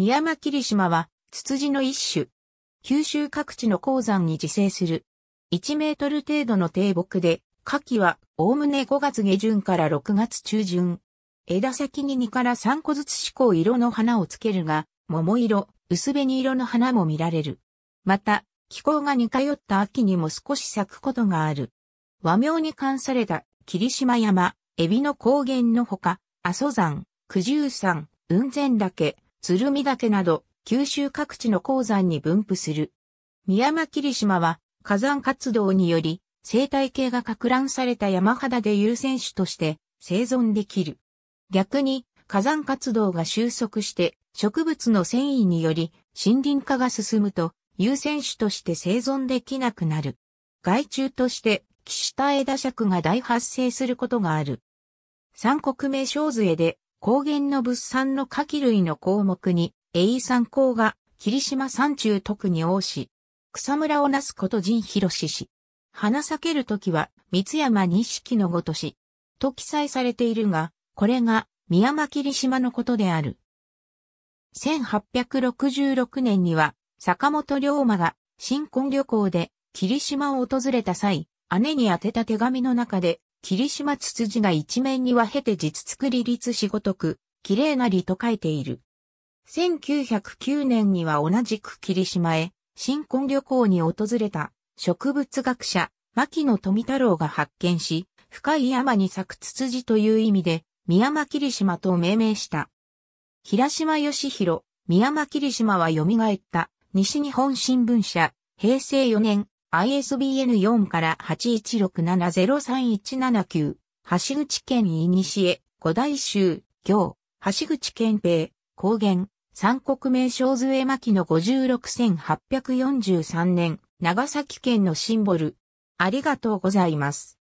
宮間霧島は、ツツジの一種。九州各地の鉱山に自生する。1メートル程度の低木で、夏季は、おおむね5月下旬から6月中旬。枝先に2から3個ずつ四項色の花をつけるが、桃色、薄紅色の花も見られる。また、気候が似通った秋にも少し咲くことがある。和名に関された霧島山、海老の高原のほか、阿蘇山、九十山、雲仙岳、鶴見岳など、九州各地の鉱山に分布する。宮間霧島は、火山活動により、生態系が拡乱された山肌で優先種として生存できる。逆に、火山活動が収束して、植物の繊維により、森林化が進むと、優先種として生存できなくなる。害虫として、岸田枝尺が大発生することがある。三国名小杖で、高原の物産の下記類の項目に、エイ産鉱が、霧島山中特に多し、草むらをなすこと陣広氏氏。花咲けるときは、三山錦のごとし、と記載されているが、これが、宮間霧島のことである。1866年には、坂本龍馬が、新婚旅行で、霧島を訪れた際、姉に宛てた手紙の中で、霧島つつじが一面には経て実作り立しごとく、綺麗なりと書いている。1909年には同じく霧島へ、新婚旅行に訪れた植物学者、牧野富太郎が発見し、深い山に咲くつつじという意味で、宮間霧島と命名した。平島義弘、宮間霧島は蘇った、西日本新聞社、平成4年、ISBN4 から8 1 6 7 0 3 1 7 9橋口県いにしえ古代州、行、橋口県平、高原、三国名称杖巻の56843年、長崎県のシンボル。ありがとうございます。